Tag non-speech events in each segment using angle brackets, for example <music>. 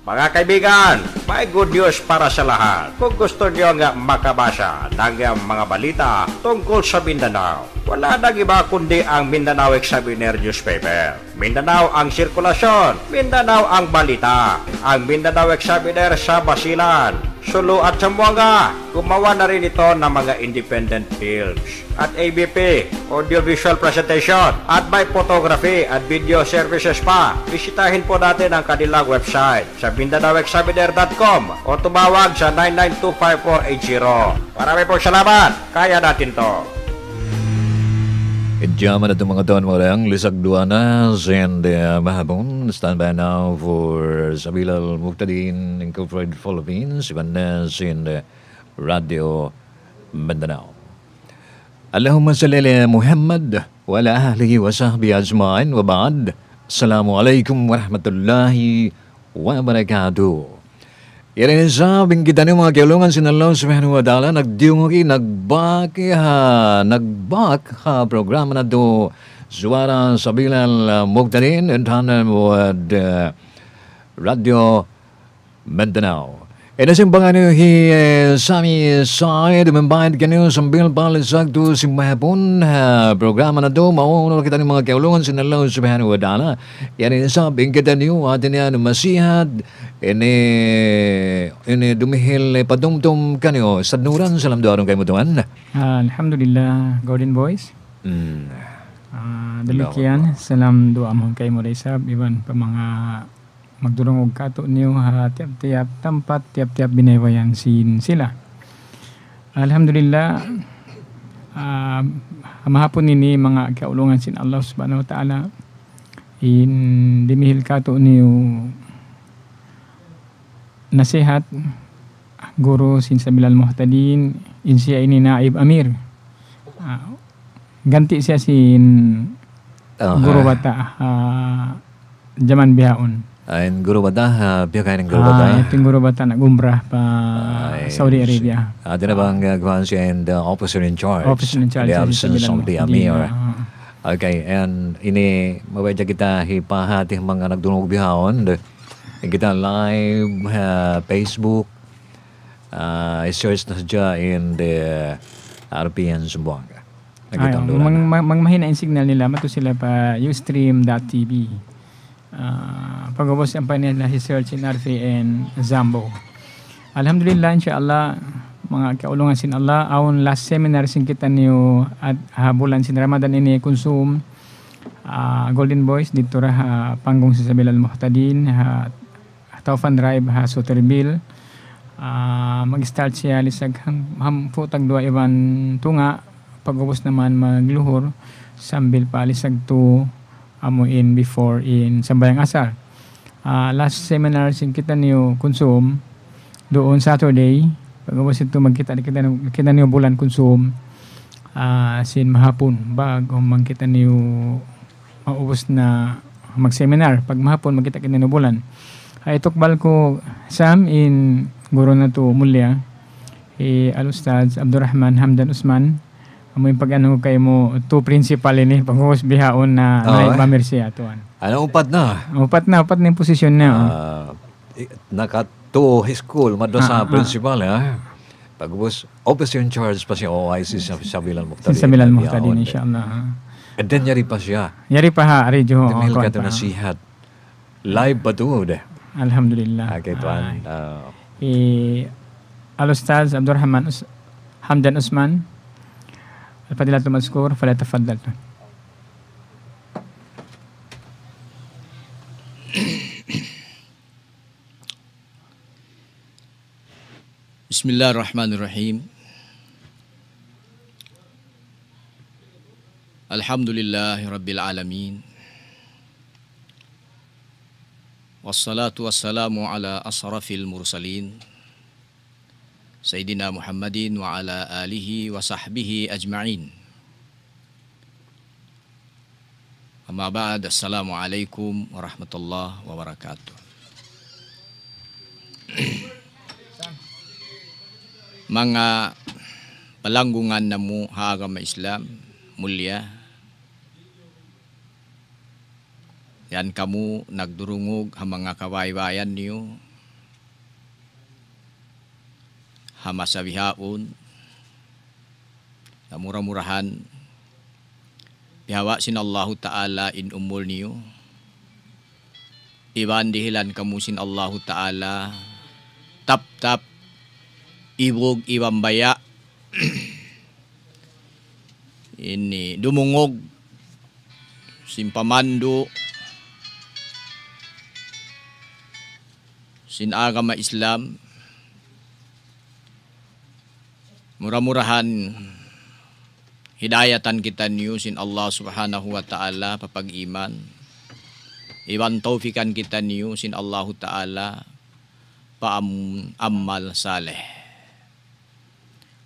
Mga kaibigan, may good para sa lahat. Kung gusto niyo nga makabasa ng mga balita tungkol sa Mindanao, wala nang iba kundi ang Mindanao Examiner Newspaper. Mindanao ang sirkulasyon, Mindanao ang balita. Ang Mindanao Examiner sa Basilan, Sulu at Sambuanga. Gumawa na rin ito ng mga independent films at ABP, audiovisual presentation at by photography at video services pa. Bisitahin po natin ang kanilang website sa mindanaoexaminer.com Telecom o tumawag sa 9925480. Marami po salamat. Kaya natin to. Idiyaman at mga taon mo lang, Lisak Duanas and uh, Mahabon. Stand by now for Sabilal Muktadin Incorporated Philippines, Ibandas and uh, Radio Mindanao. Allahumma salli Muhammad wa ala ahlihi wa sahbihi ajma'in wa ba'd. Assalamu wa rahmatullahi wa barakatuh. Irinisa, bingkitan yung mga kialungan sinalaw sa mga wadala, nagdiungogi, nagbaki ha, nagbak ha, programa na do, suara sa bilal uh, mugdarin, entanan uh, Radio Mindanao. Inasimbangan hi eh, sami side memband kanyo sa Bill Palisag to si Mahapon. Programa na to, mauno kita ng mga kaulungan sinalaw sa Mahano Wadala. Yan ang sabing kita niyo atin yan masihad. Ini, ini dumihil eh, padumtum kanyo sa nuran. Salam doon kayo mo tuan. Alhamdulillah, Golden Boys. Mm. Uh, ah, Dalikyan, salam doon kayo mo rin iban pa mga magdurong ka kato niyo ha tiap-tiap tempat tiap-tiap binaywayan sin sila Alhamdulillah uh, mahapon ini mga kaulungan sin Allah Subhanahu wa taala in dimihil kato niyo nasihat guru sin Sabilal Muhtadin in siya ini naib amir uh, ganti siya sin oh, guru bata uh, jaman bihaon Ain Guru Bata, eh, pia kain Guru ah, Bata. ping eh. Guru Bata nak umrah pa Saudi Arabia. Ada ah, na bang kuan eh, si and the officer in charge. Officer in charge. The absence of the Amir. Ah. Okay, and ini mabaja kita hipahati mga nagdungog bihaon. Kita live uh, Facebook, uh, search na siya in the RPN Sumbuanga. Ay, mang, mang, mang mahina yung signal nila, mato sila pa ustream.tv. uh, pag-ubos ang Panginoon research in Arfi and Zambo. Alhamdulillah, insyaAllah, mga kaulungan sin Allah, aon last seminar sin kita niyo at habulan sin Ramadan ini konsum uh, ah, Golden Boys dito ra ha, panggong sa Sabil al-Muhtadin, ha, Taufan Drive, ha, Soterville. Uh, ah, mag-start siya lisag hamfutag dua iban tunga pag-ubos naman magluhur sambil pa lisag to amuin before in Sambayang Asar. Uh, last seminar sin kita niyo consume doon Saturday pag pagkabos ito magkita kita kita niyo bulan consume uh, ah, sin mahapon bago magkita niyo maubos na mag-seminar pag mahapon magkita kita niyo bulan ay tukbal ko Sam in guro na to mulya eh, Alustad Abdurrahman Hamdan Usman amoy pag ano kay mo two principal ini panghuhus bihaon na oh, na eh. mamersi atuan. Ah, ah. Ano upat na? Upat na upat na yung posisyon na. Uh, oh. ah, naka two school madto sa ah, principal eh, ah. ha. Pagubos office in charge pa oh, si OIC sa Sabilan Muktadi. Sa Sabilan eh, Muktadi inshallah. And then yari pa siya. Yari pa ha, ari jo. Tumil ka na sihat. Live ba to? Alhamdulillah. Okay, tuan. Uh, eh, Alustads Abdurrahman Us Hamdan Usman. الفضيلة المذكور فليتفضل بسم الله الرحمن الرحيم الحمد لله رب العالمين والصلاة والسلام على أشرف المرسلين Sayyidina Muhammadin wa ala alihi wa sahbihi ajma'in. Amma ba'd, assalamu alaikum warahmatullahi wabarakatuh. <clears throat> Mga palanggungan na mo haagama Islam, mulya, Yan kamu nagdurungog ang mga kawaybayan niyo hamasabihaon na murahan bihawa sin Allahu Ta'ala in umul niyo iban dihilan kamu sin Allahu Ta'ala tap tap ibog ibambaya <clears throat> ini dumungog simpamando sin agama Islam Murah-murahan hidayatan kita niusin Allah Subhanahu wa taala papag iman. Iwan taufikan kita niusin Allah taala paam amal saleh.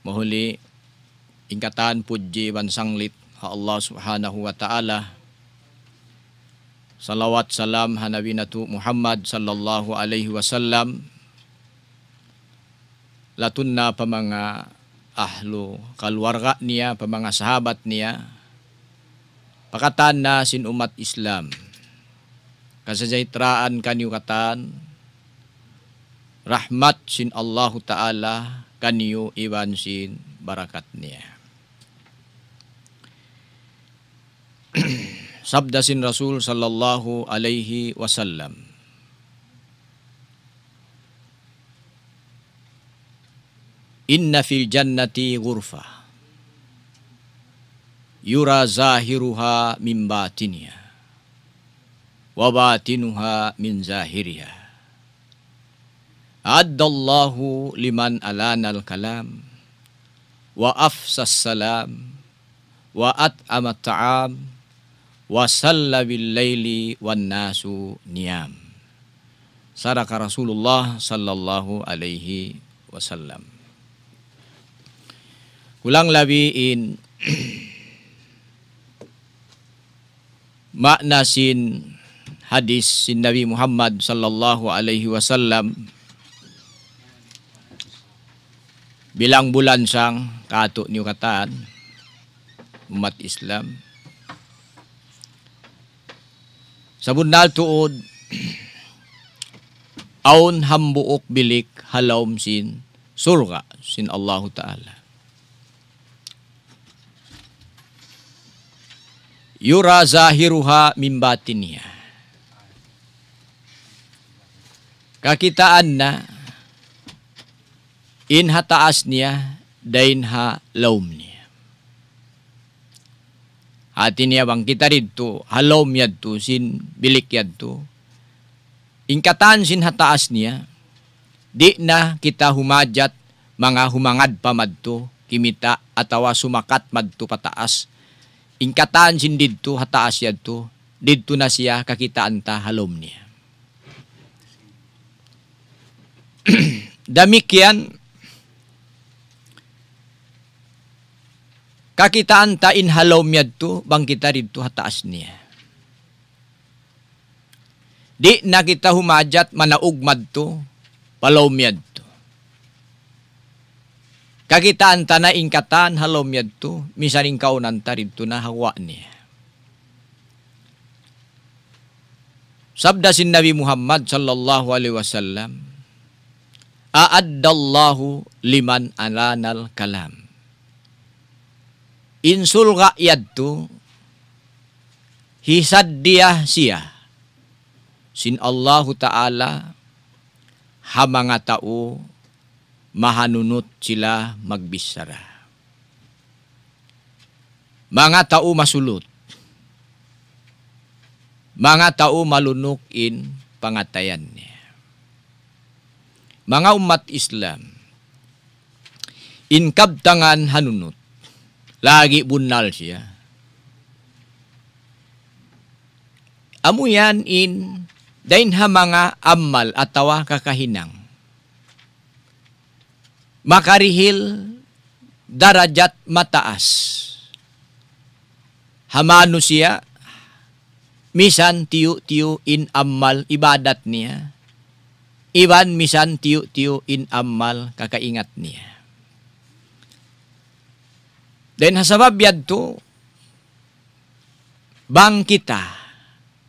Moholi, ingkatan puji wan sanglit ha Allah Subhanahu wa taala. Salawat salam hanabi natu Muhammad sallallahu alaihi wasallam. Latunna pamanga ahlo, kalwarga niya, pamanga sahabat niya, pakatan na umat Islam. Kasajay traan kanyo katan, rahmat sin Allahu Ta'ala kanyo iwan sin barakat niya. <clears throat> Sabda sin Rasul sallallahu alaihi wasallam. إن في الجنة غرفة يرى ظاهرها من باطنها وباطنها من ظاهرها أعد الله لمن ألان الكلام وأفسى السلام وأطعم الطعام وصلى بالليل والناس نيام صدق رسول الله صلى الله عليه وسلم Kulang labiin in sin hadis sin Nabi Muhammad sallallahu alaihi wasallam bilang bulan sang kato niyo kataan umat Islam sa bunal tuod <clears throat> aun hambuok bilik halawm sin surga sin Allahu Ta'ala yura zahiruha mimbatinia. Kakitaan na inha taas niya, dainha laum niya. Hati bang kita rito, halaum yad to, sin bilik yad to. Ingkataan sin hataas niya, di na kita humajat mga humangad pamadto kimita atawa sumakat madto pataas Ingkataan sin didto hataas siya to. Didto na siya kakitaan ta halom niya. <clears throat> Damikyan kakitaan ta in halom niya to bangkita didto hataas niya. Di na kita humajat manaugmad to palomyad Kakitaan tanah ingkatan halom yadto, misan ingkaw nantarid to na hawa ni. Sabda sin Nabi Muhammad sallallahu alaihi wasallam, A'addallahu liman alanal kalam. Insul tu hisad dia siya. Sin Allahu Ta'ala Hamangatau tao mahanunot sila magbisara. Mga tao masulot, mga tao malunok in pangatayan niya. Mga umat Islam, kabtangan hanunot, lagi bunal siya. Amuyan in dainha mga amal atawa kakahinang makarihil darajat mataas. Hamano siya, misan tiyo-tiyo in amal ibadat niya. Iban misan tiyo-tiyo in amal kakaingat niya. Dan hasabab yadto, bang kita,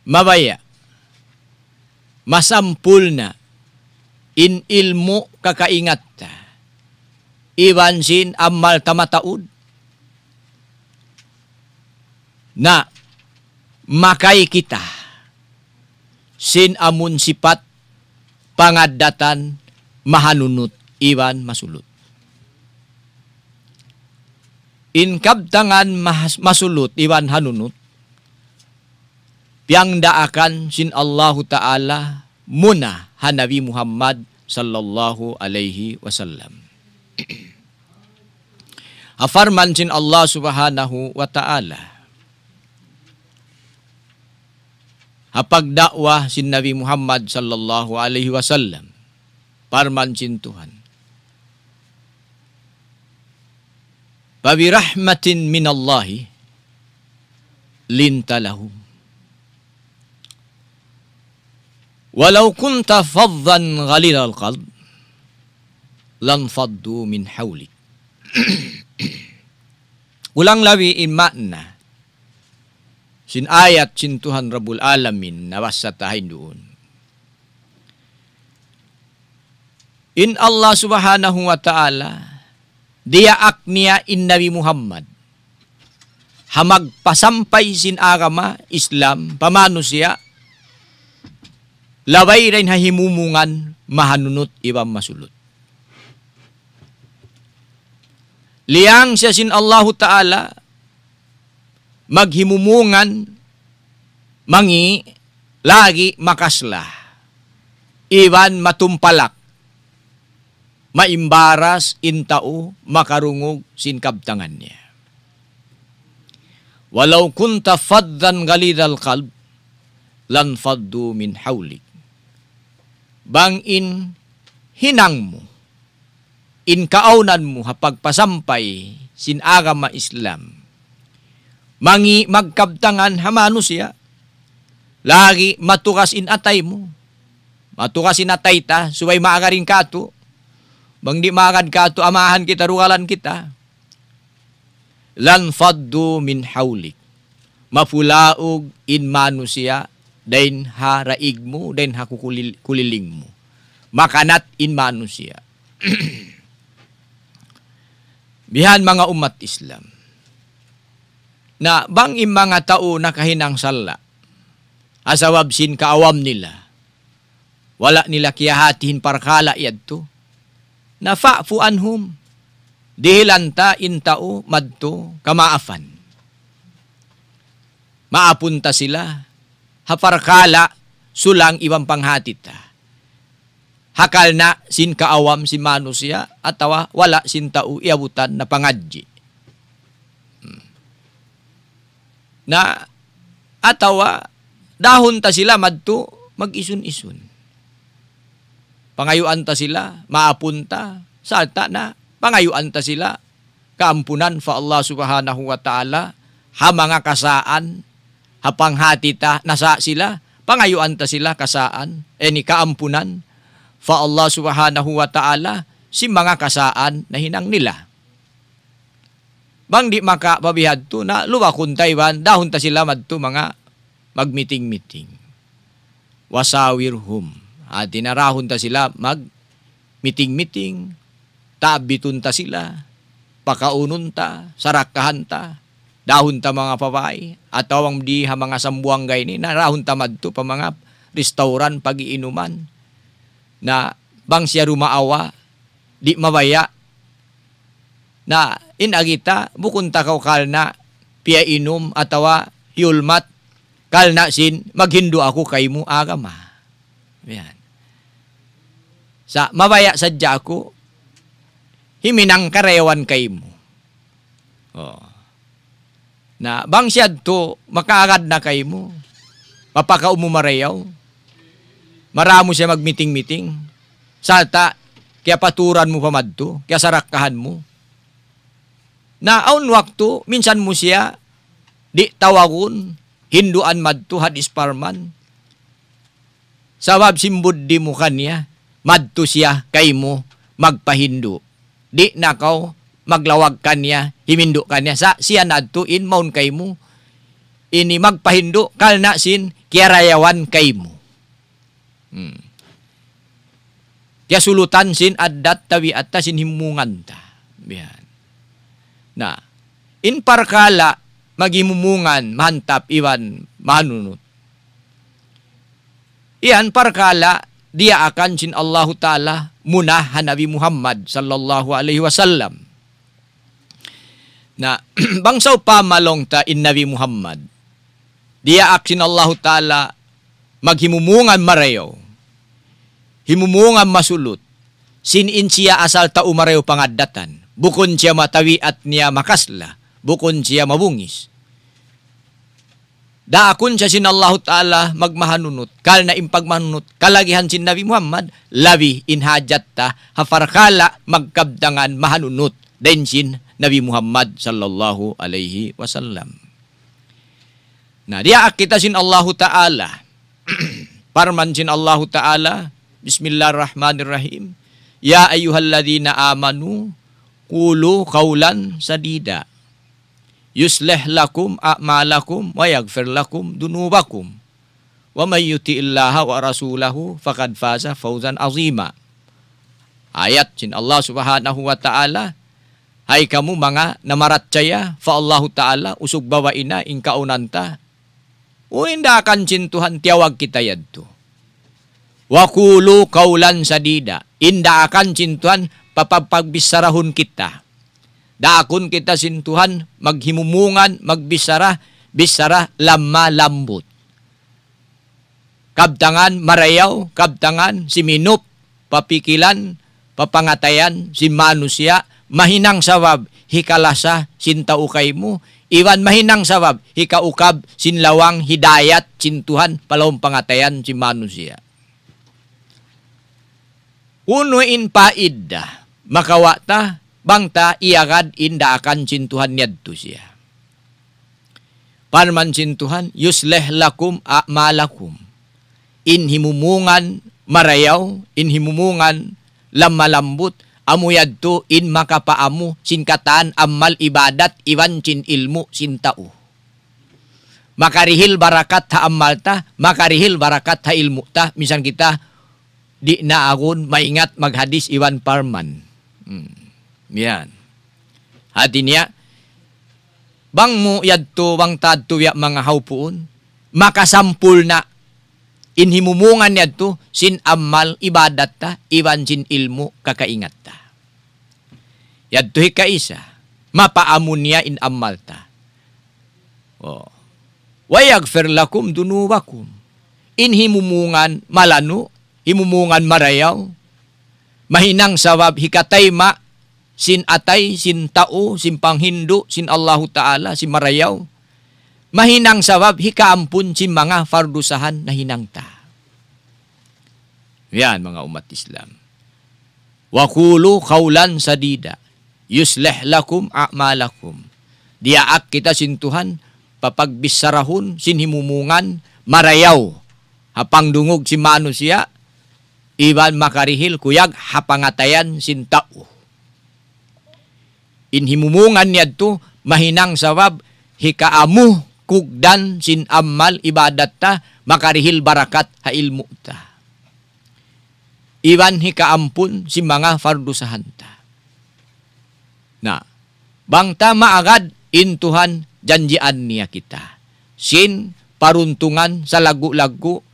mabaya, masampul na, in ilmu kakaingat ta iwansin amal tamataud. Na makai kita sin amun sifat pangadatan mahanunut iwan masulut. Inkab tangan masulut iwan hanunut. Piang daakan sin Allahu Ta'ala muna Hanabi Muhammad sallallahu alaihi wasallam. Afarman jin Allah subhanahu wa ta'ala. Apag dakwah sin Nabi Muhammad sallallahu alaihi wasallam. Parman jin Tuhan. Babi rahmatin minallahi lintalahum. Walau kunta faddan ghalil al-qalb lanfaddu min hawlik. Ulang <clears throat> lawi imana sinayat sintuhan Rabul Alamin nawasa tahin doon. In Allah subhanahu wa ta'ala, dia akniya in Nabi Muhammad. Hamag pasampay sin agama, Islam, pamano siya, labay rin hahimumungan, mahanunot ibang masulot. liang siya sin Allahu Ta'ala, maghimumungan, mangi, lagi makasla. Iwan matumpalak, maimbaras in tao, makarungog sin kabtangan niya. Walau kunta faddan galidal kalb, lan faddu min hawlik. Bangin hinang mo inkaunan mo hapagpasampay sin agama Islam. Mangi magkabtangan hamano siya. Lagi matukas in atay mo. Matukas in atay ta, suway maagarin ka to. Bang di maagad ka to, amahan kita, rugalan kita. Lan faddu min hawlik. Mapulaog in mano siya, dain ha raig mo, dain ha mo. Makanat in mano <clears throat> bihan mga umat Islam na bang mga tao na nakahinang sala sin kaawam nila wala nila kiyahatin parkala yadto na fa'fu anhum dihilanta in tao madto kamaafan maapunta sila haparkala sulang ibang panghatita hakal na sin kaawam si manusia atawa wala sin tao iabutan na pangadji. Hmm. Na atawa dahon ta sila madto mag-isun-isun. Pangayuan ta sila, maapunta, salta na, pangayuan ta sila, kaampunan fa Allah subhanahu wa ta'ala, ha mga kasaan, ha panghati ta, nasa sila, pangayuan ta sila kasaan, eni kaampunan, fa Allah subhanahu wa ta'ala si mga kasaan na hinang nila. Bang di makapabihad to na luwakon Taiwan, dahon ta sila madto mga magmiting-miting. Wasawirhum. At tinarahon ta sila mag miting-miting, tabitun ta sila, pakaunon ta, sarakahan ta, dahon ta mga papay, at awang di ha mga sambuanggay ni, narahon ta madto pa mga restauran, pag-iinuman, na bang siya rumaawa, di mabaya, na inagita, bukunta kaw kalna, piya inum, atawa, yulmat, kalna sin, maghindo ako kay mo agama. Yan. Sa mabaya sadya ako, himinang karewan kay mo. Oh. Na bang siya to, makaagad na kay mo, mapakaumumarayaw, Maramo siya magmiting-miting. Salta, kaya paturan mo pa pamadto, kaya sarakahan mo. Na aun waktu, minsan mo siya, di tawagun, hinduan madto, hadis parman. Sabab simbod di mo kanya, madto siya kay mo, magpahindu. Di nakaw, maglawag kanya, himindo kanya. Sa siya nadto in maun kay mo, ini magpahindo, kalna sin, kiarayawan kay mo. Hmm. Ya sulutan sin adat tawi atas sin ta. Bihan. Nah, in parkala magimumungan mantap iwan manunut. Iyan parkala dia akan sin Allahu Ta'ala munah Nabi Muhammad sallallahu alaihi wasallam. Na <clears throat> bangsa pamalong ta in Nabi Muhammad. Dia aksin Allahu Ta'ala maghimumungan marayo. himumunga masulut sinin siya asal ta umareo pangaddatan bukon siya matawi at niya makasla, bukon siya mabungis. akun siya sin Allah Ta'ala magmahanunot, kal na impagmahanunot, kalagihan sin Nabi Muhammad, labi inhajat ta, hafarkala magkabdangan mahanunot, din sin Nabi Muhammad sallallahu alaihi wasallam. Na diya akita sin Allah Ta'ala, <clears throat> parman sin Allah Ta'ala, Bismillahirrahmanirrahim. Ya ayyuhalladzina amanu qulu qawlan sadida. Yusleh lakum a'malakum wa yaghfir lakum dunubakum. Wa may yuti'illaha wa rasulahu faqad faza fawzan azima. Ayat jin Allah Subhanahu wa taala Hai kamu mga namarat caya fa Allahu taala usuk bawa ina ingkaunanta. O indakan cintuhan tiawag kita yadto. Wakulu kaulan sadida. Indaakan sintuhan, papapagbisarahon kita. Daakon kita sintuhan, maghimumungan, magbisara, bisara, lama lambot. Kabtangan marayaw, kabtangan si siminop, papikilan, papangatayan, si manusia, mahinang sawab, hikalasa, sintaukay mo, iwan mahinang sawab, hikaukab, sinlawang, hidayat, sintuhan, palawang pangatayan, si manusia. unuin pa maka wakta bangta iagad inda akan cintuhan niat tu siya. Parman cintuhan yusleh lakum a'malakum in himumungan marayaw in himumungan lama lambut amu in maka paamu singkatan amal ibadat iwan cin ilmu sintau makarihil barakat ha amal ta makarihil barakat ha ilmu ta misal kita di na aron maingat maghadis iwan parman. Hmm. Yan. Hati niya, bang mo yadto bang tadto ya mga hawpuon, makasampul na inhimumungan niya to, sin amal ibadat ta, iwan sin ilmu kakaingat ta. Yadto ka isa, mapaamon niya in amal ta. Oh. Wayagfer lakum dunuwakum. Inhimumungan malano himumungan marayaw. Mahinang sawab hikatay ma sin atay, sin tao, sin panghindo, sin Allahu Ta'ala, sin marayaw. Mahinang sawab hikaampun sin mga fardusahan na hinangta. Yan mga umat Islam. Wakulu kaulan sadida. Yusleh lakum a'malakum. Diaak kita sin Tuhan, papagbisarahon, himumungan, marayaw. Hapang dungog si manusia, Iban makarihil kuyag hapangatayan sintao. Inhimumungan niya tu mahinang sawab hikaamu kugdan sin amal ibadat ta makarihil barakat ha ilmu ta. Iban hikaampun si mga fardusahan ta. Na, bangta maagad intuhan janjian niya kita. Sin paruntungan sa lagu-lagu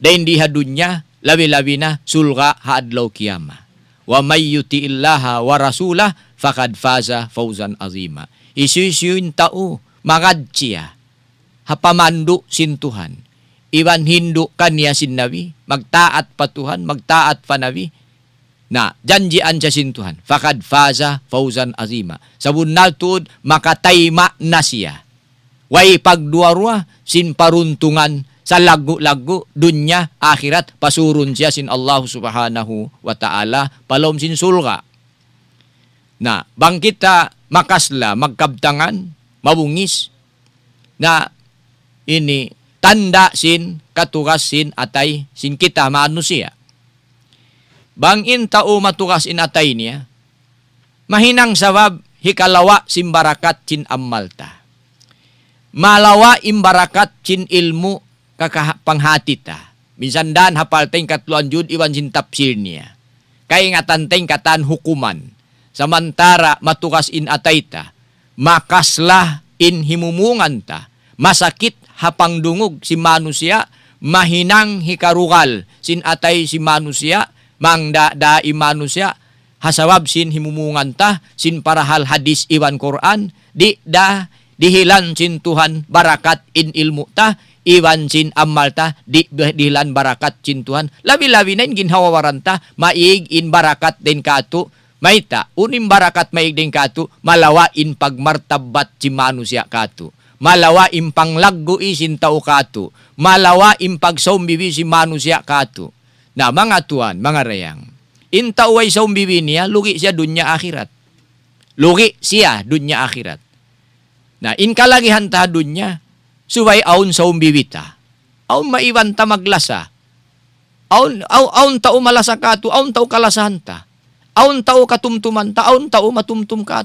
dahil hadunya labi-labi na sulga haadlaw kiyama. Wa may yuti illaha wa rasulah fakad faza fawzan azima. Isusuyun tao, magadsiya, hapamandu sintuhan. Iwan hindu kanya sinabi, magtaat patuhan, magtaat panabi, na janjian siya sintuhan. Fakad faza fawzan azima. Sabun natod, makatayma na siya. Way pagduarwa, sin paruntungan sa lagu-lagu dunya akhirat pasurun siya sin Allah subhanahu wa ta'ala palom sin sulga. Na kita makasla magkabtangan mabungis na ini tanda sin katugas sin atay sin kita manusia. Bang in tao matugas in atay niya mahinang sabab hikalawa simbarakat cin ammalta. Malawa imbarakat cin ilmu kakapanghatita. Minsan dan hapal tingkat lanjut jud iwan sin tafsirnya. Kaingatan tingkatan hukuman. Samantara matukas in ataita. Makaslah in himumungan ta. Masakit hapang dungog si manusia. Mahinang hikarugal sin atay si manusia. Mangda dai manusia. Hasawab sin himumungan ta. Sin parahal hadis iwan Quran. Di dah dihilan sin Tuhan barakat in ilmu ta iwan cin ammalta di dilan barakat cin Tuhan labi-labi nain gin hawa waranta maig in barakat den katu maita unim barakat maig den katu malawa in pagmartabat si manusia katu nah, malawa impang laggo isin tau katu malawa impag saumbibi si manusia katu nah mga tuan mga reyang intaway saumbibi niya lugi siya dunya akhirat lugi siya dunya akhirat nah in kalagihan ta dunya Suway aun sa umbiwita. aun maiwan ta maglasa. aun aun aon ta umalasa ka to, aon ta ukalasahan ta. Aon ta ukatumtuman ta, aon ta umatumtum ka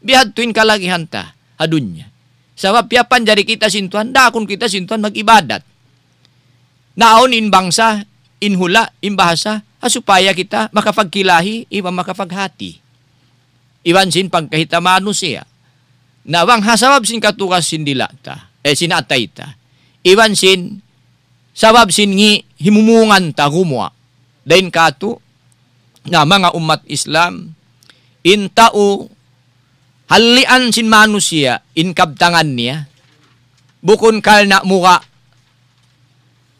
Bihad tuin kalagihan ta, hadunya. Sabab piapan jari kita sintuan, dakon kita sintuan magibadat. Naon in bangsa, in hula, in bahasa, supaya kita makapagkilahi, iba makapaghati. Iwan sin pagkahita manusia. Nawang hasawab sin katukas sin dilata eh sinatay ta. Iwan sin, sabab sin ngi himumungan ta gumwa. Dain kato, na mga umat Islam, in intao halian sin manusia, in inkabtangan niya, bukun kal na muka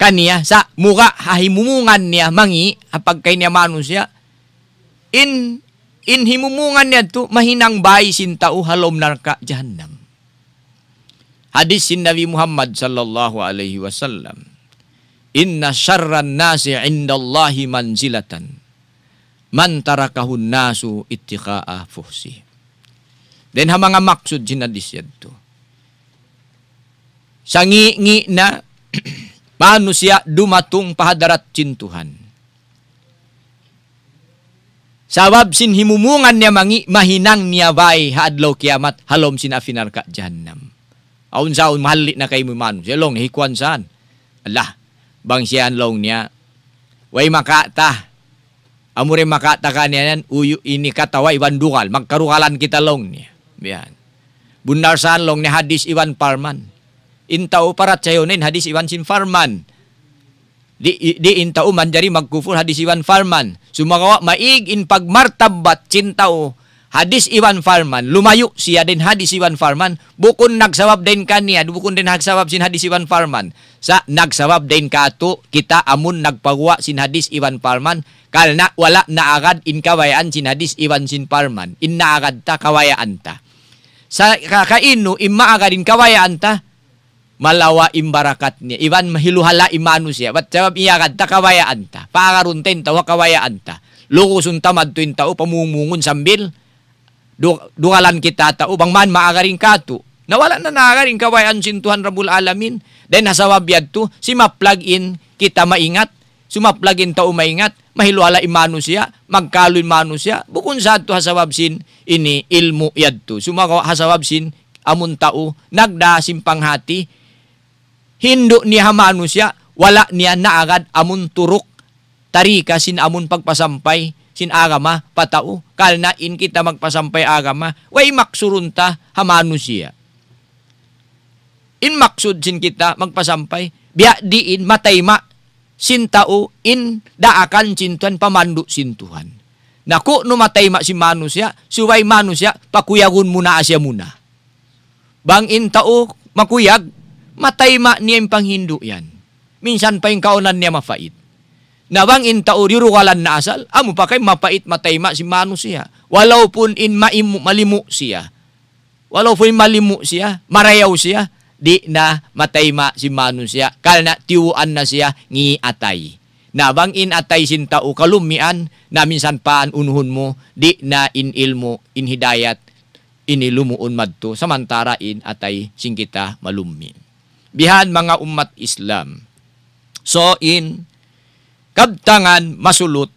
kaniya sa muka hahimumungan niya mangi hapag kay niya manusia in in himumungan niya to mahinang bayi sin tao halom narka jahannam hadis Nabi Muhammad sallallahu alaihi wasallam inna syarran nasi indallahi manzilatan man tarakahun nasu ittiqa'a fuhsi dan ha mga maksud hadis yadto sangi-ngi na <clears throat> manusia dumatung pahadarat cintuhan sawab sin himumungan niya mangi mahinang niya bay haadlaw kiamat halom sin afinar ka jahannam Aun saon mahalik na kay mo man. Siya long hikuan saan. Ala, bang siya long niya. Way makata. Amore makata ka niya yan, uyu ini katawa, iwan bandukal. Magkarukalan kita long niya. Yan. Bundar saan long ni hadis Iwan Parman. Intao parat sayo nin eh, hadis Iwan Sin Farman. Di, di intao manjari jari magkufur hadis Iwan Farman. Sumagawa maig in pagmartabat cintao hadis Iwan Farman, lumayo siya din hadis Iwan Farman, bukon nagsawab din kaniya, bukon din nagsawab sin hadis Iwan Farman. Sa nagsawab din ka to, kita amun nagpagawa sin hadis Iwan Farman, kal na wala na agad in kawayaan sin hadis Iwan sin Farman, in na agad ta kawayaan ta. Sa kakaino, imma agad in kawayaan ta, malawa imbarakat niya. Iban mahiluhala imano siya. Bat sabab iya ta kawayaan ta. Pakarunten ta, kawayaan ta. Lukusun tamad tuin tao pamumungun sambil duhalan kita ta ubang man maagaring kato nawala na naagaring kawayan sintuhan rabul alamin then nasawabiyad to si ma-plug in kita maingat sumaplug in ta umaingat mahiluala imano siya magkalo imano siya bukon sa ato hasawabsin ini ilmu yadto sumako sin amun tao nagda simpanghati hindu ni hamano siya wala niya naagad amun turok tarika sin amun pagpasampay sin agama patao kalnain kita magpasampay agama way maksurunta hamano siya in maksud sin kita magpasampay biya diin matayma sin tao in daakan cintuan pamandu sin Tuhan naku numatay ma si manusia suway manusia pakuyagun muna asya muna bang in tao makuyag matay ma niya panghindu yan minsan pa yung kaunan niya mafait nabang in tauriru walan na asal. Amo pa kay mapait matayma si mano siya. Walaw pun in maimu, malimu siya. Walau pun malimu siya. Marayaw siya. Di na matayma si mano siya. Kal na tiwuan na siya ngi atay. Nabang in atay sin tao kalumian na minsan paan unuhon mo. Di na in ilmo in hidayat inilumuon madto samantara in atay sing kita malummi. Bihan mga umat Islam. So in Kabtangan, masulot,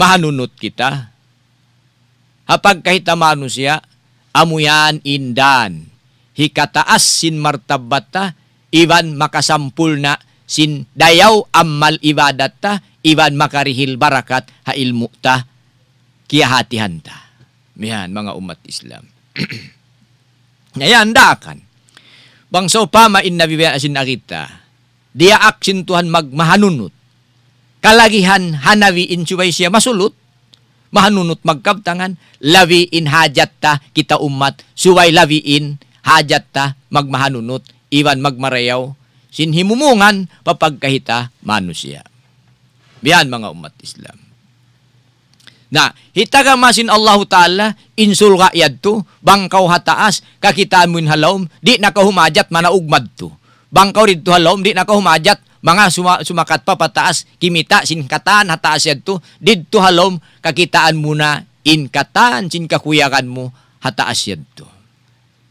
mahanunot kita. Hapag kahitamano siya, amuyan indan. Hikataas sin martabata, iwan makasampul na sin dayaw ammal ibadat ta, iban makarihil barakat ha ilmu ta, kiyahatihan ta. Yan, mga umat Islam. <clears throat> Ngayon, dakan. Bangso pa mainnabibayan asin nakita, dia aksin Tuhan magmahanunot kalagihan hanawi in siya masulut mahanunot magkabtangan lawi in hajat ta kita umat suway lawi in hajat ta magmahanunot iwan magmarayaw sinhimumungan papagkahita manusia biyan mga umat Islam na hitaga masin Allahu Taala insul ka tu bangkaw hataas kakitaan mo halom di nakahumajat manaugmad to bangkaw tu halom di nakahumajat mga suma, sumakat pa pataas kimita sin kataan hataas yadto didto halom kakitaan muna in kataan sin kakuyakan mo hataas yadto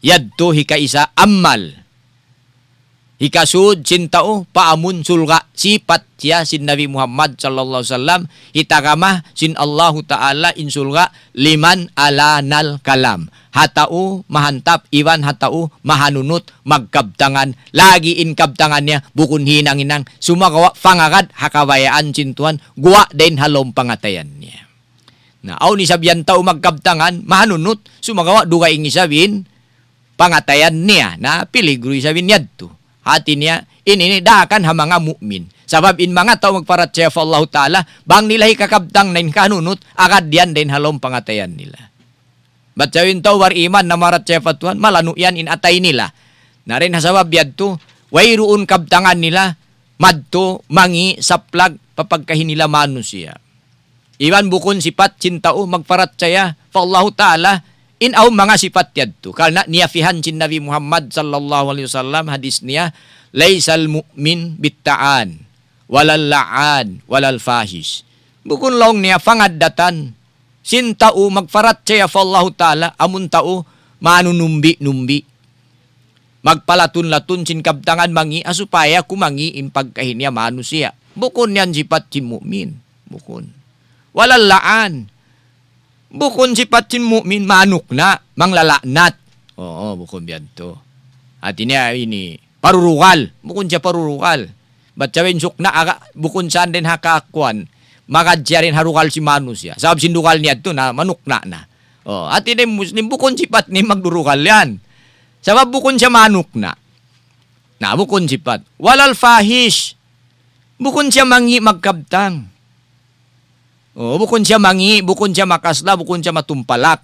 yadto hikaisa ammal Hikasud sintao paamun sulga sipat siya sin Nabi Muhammad sallallahu alaihi wasallam itagama sin Allahu Ta'ala insulga liman alanal kalam. Hatao mahantap iwan hatao mahanunot magkabtangan lagi inkabtangan niya bukun hinanginang sumagawa pangagad hakawayaan sintuan guwa den halom pangatayan niya. Na aw ni sabyan tao magkabtangan mahanunot sumagawa dugay ng isabin pangatayan niya na piligro isabin niya to. hatinya ini ini dah kan hamanga mukmin sabab in mga tao siya fa Allah taala bang nila na nain kanunot agad diyan din halom pangatayan nila Batsawin tao war iman na fa Tuhan malanu yan in atay nila narin hasabab yadto wairuun kabdangan nila madto mangi saplag papagkahin nila manusia Iban bukun sipat cintao siya fa Allah taala In au mga sifat yadtu. Karena niyafihan cin Nabi Muhammad sallallahu alaihi wasallam hadis niya laisal mu'min bitta'an walal la'an walal fahis. Bukun long niya datan sin tau magfarat caya fallahu ta'ala amun tau manunumbi-numbi. Magpalatun-latun sin kabtangan mangi asupaya kumangi impagkahinya manusia. Bukun yan sifat cin mu'min. Bukun. Walal la'an Bukon sipat sin mu'min manukna, manglalanat. Oo, bukon biyanto. At ini ah, ini parurukal, bukon siya parurukal. Bat sawin sukna aga bukon saan den hakakuan, makadya rin harukal si manusia. Sabab sindukal niya to na manukna na. Oo, at ini muslim bukon sipat ni magdurukal yan. Sabab bukon siya manukna. Na bukon sipat. Walal fahish. Bukon siya mangi magkabtang. Oo, bukon siya mangi, bukon siya makasla, bukon siya matumpalak.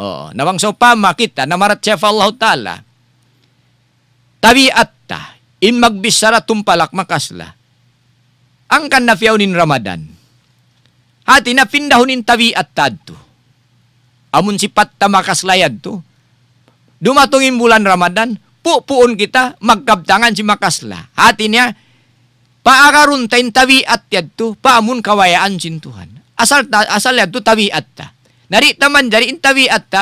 Oo, nawang so pa makita, namarat siya fa Allah Ta'ala. Tabiat atta, in magbisara tumpalak makasla. Ang kan na nin Ramadan. Hati na pindahunin atta tadto. Amun sipat ta makaslayad to. Dumatong bulan Ramadan, pupuon kita magkabtangan si makasla. Hati niya, Paakarun tain tabiat yadtu paamun kawayaan cin Tuhan. Asal asal yadtu tabiat ta. Nari taman jari in ta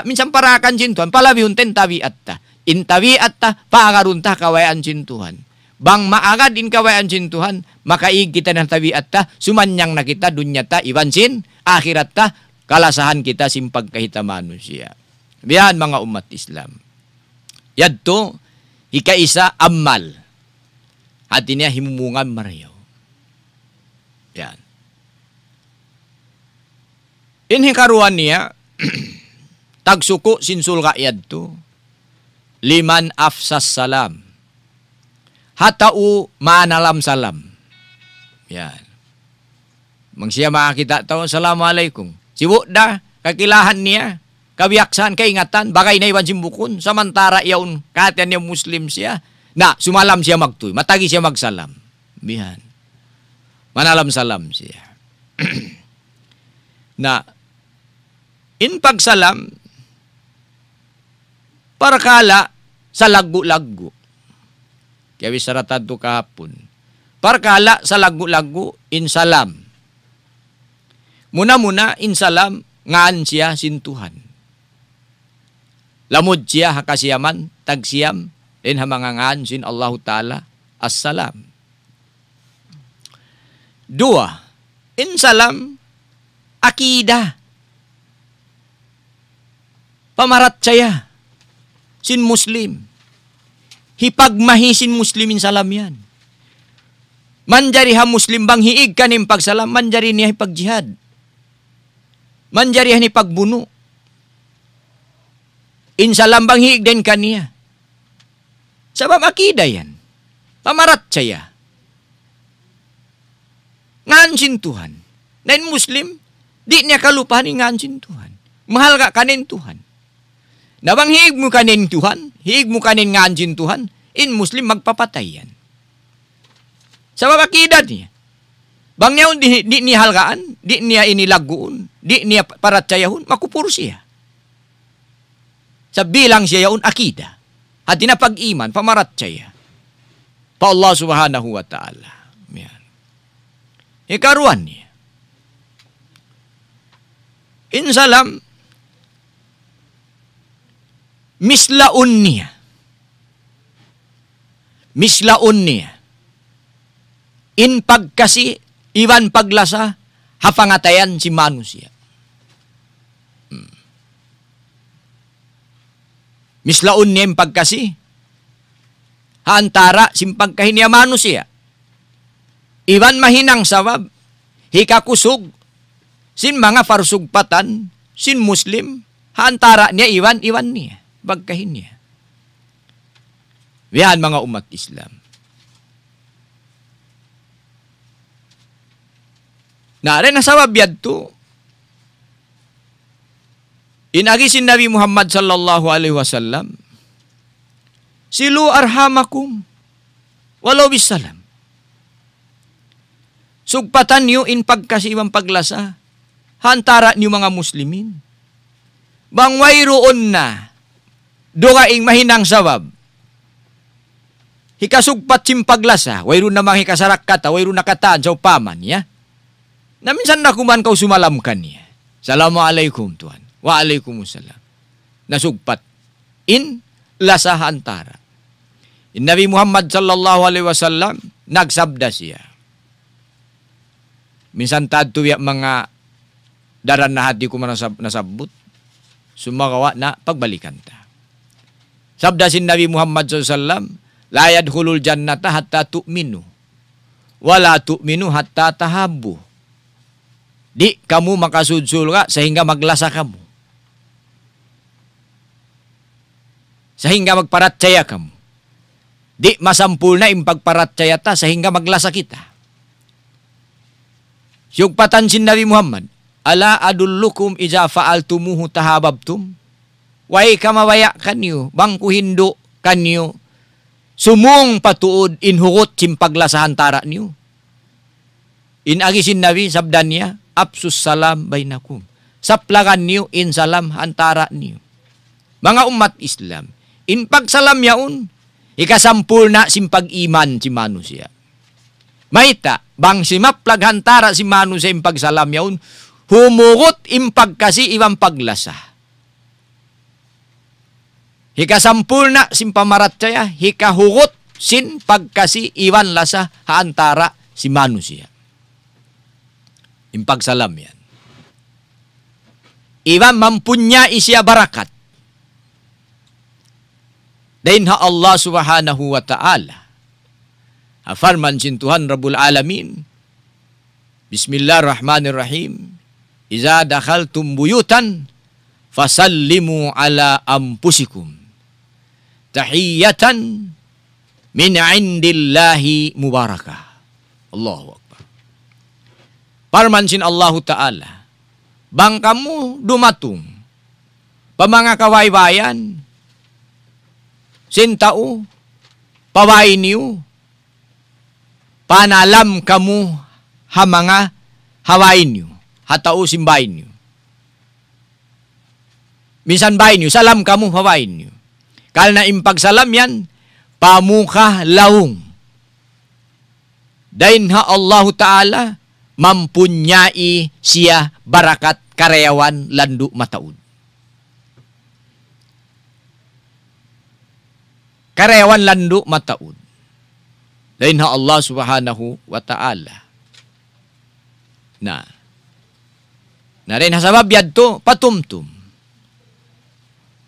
min samparakan cin Tuhan palabi unten tabiat ta. In ta paakarun ta kawayaan cin Tuhan. Bang maagad in kawayaan cin Tuhan maka i kita na tabiat ta sumanyang na kita dunya ta iban cin akhirat ta kalasahan kita simpag kahita manusia. biar mga umat Islam. Yadto ika isa amal Hatinya ഹിമുങ്ങാൻ മറിയോ Yan. Ini karuan niya, <clears throat> tagsuko sinsul kaiyad to, liman afsas salam. Hatau maanalam salam. Yan. Mangsiya makakita tahu, Assalamualaikum. Sibuk da, kakilahan niya, kabiyaksaan, kaingatan, bagay na iwan simbukun, samantara iyon, katian niya muslim siya, Na, sumalam siya magtuy. Matagi siya magsalam. Bihan. Manalam-salam siya. <clears throat> na, in pagsalam, para sa laggo-laggo. Kaya wisaratad to kahapon. Para sa laggo-laggo, in salam. Muna-muna, in salam, ngaan siya sintuhan. Lamod siya hakasiyaman, tagsiyam, din hamangangan sin Allahu Ta'ala assalam. Dua, in salam, akida. Pamarat saya, sin muslim. Hipagmahisin muslimin salam yan. Manjari ha muslim bang hiig kanim pagsalam, manjari niya hipagjihad. Manjari ni pagbuno. In salam bang hiig din kaniya Sebab akidah yan. Pamarat saya. Ngancin Tuhan. Dan muslim, di niya kalupahan ngancin Tuhan. Mahal ka kanin Tuhan. Nabang hig mo kanin Tuhan, hig mo kanin ngancin Tuhan, in muslim magpapatay yan. Sebab akidah niya. Bang niya di, di niya halgaan, di niya laguun, di niya hun, makupur siya. Sa bilang siya yun, akidah. at dinapag-iman, pamaratyaya. Pa Allah subhanahu wa ta'ala. Yan. Ikaruan niya. In salam, mislaon niya. Mislaon niya. In pagkasi, iwan paglasa, hapangatayan si manusia. Mislaon niya pagkasi. Haantara, simpang kahinyamano siya. Iwan mahinang sawab, hikakusog, sin mga farsugpatan, sin muslim, haantara niya, iwan, iwan niya, pagkahin niya. Yan mga umat Islam. Nare, nasawab yan to. Inagisin Nabi Muhammad sallallahu alaihi wasallam, Silu arhamakum, walau bisalam. Sugpatan niyo in pagkasibang paglasa, hantara niyo mga muslimin. Bangway roon na, dukaing mahinang sabab. Hikasugpat sim paglasa, wayro na mga hikasarak kata, wayro na kataan sa upaman niya. Naminsan na kuman kau sumalam kanya. Salamu alaikum, Tuhan. Wa alaikumussalam. Nasugpat. In lasahantara. In Nabi Muhammad sallallahu alaihi wasallam nagsabda siya. Minsan tadto ya mga daran na hati ko manasab, nasabot. Sumagawa na pagbalikan ta. Sabda sin Nabi Muhammad sallallahu la yadkhulul jannata hatta tu'minu wala tu'minu hatta tahabbu. Di kamu makasudsul ka sehingga maglasa kamu. sehingga magparatsaya kamu. Di masampul na impagparatsaya ta sehingga maglasa kita. Syukpatan sin Nabi Muhammad, ala adullukum iza fa'altumuhu tahababtum. Wai kamawaya kanyo, bangku hindu kanyo. Sumung patuod inhugot simpaglasa tara niyo. Inagisin Nabi sabdan niya, absus salam bainakum. Saplakan niyo in salam antara niyo. Mga umat Islam, in Inpagsalam yaon. Ikasampul na simpag-iman si manusia. Maita, bang simaplag hantara si manusia impagsalam yaon, humugot impag kasi ibang paglasa. Hikasampul na simpamaratsaya, hikahugot sin pagkasi iwan lasa haantara si manusia. Impagsalam yan. Iwan mampunya isya barakat Dainha Allah subhanahu wa ta'ala. Farman Tuhan Rabbul Alamin. Bismillahirrahmanirrahim. Iza dakhaltum buyutan fasallimu ala ampusikum. Tahiyatan min indillahi mubarakah. Allahu Akbar. Parmansin Allah Ta'ala. Bang kamu dumatung. Pamangakawaywayan sintao, pawainiyo, panalam kamu ha mga hawainyo, hatao simbainyo. Misan bainyo, salam kamu hawainyo. Kala na impagsalam yan, pamukha laung. Dainha Allah Ta'ala, mampunyai siya barakat karyawan landu mataud. Karewan landu mataud. Lain ha Allah subhanahu wa ta'ala. Na. Na rin hasabab yadto patumtum.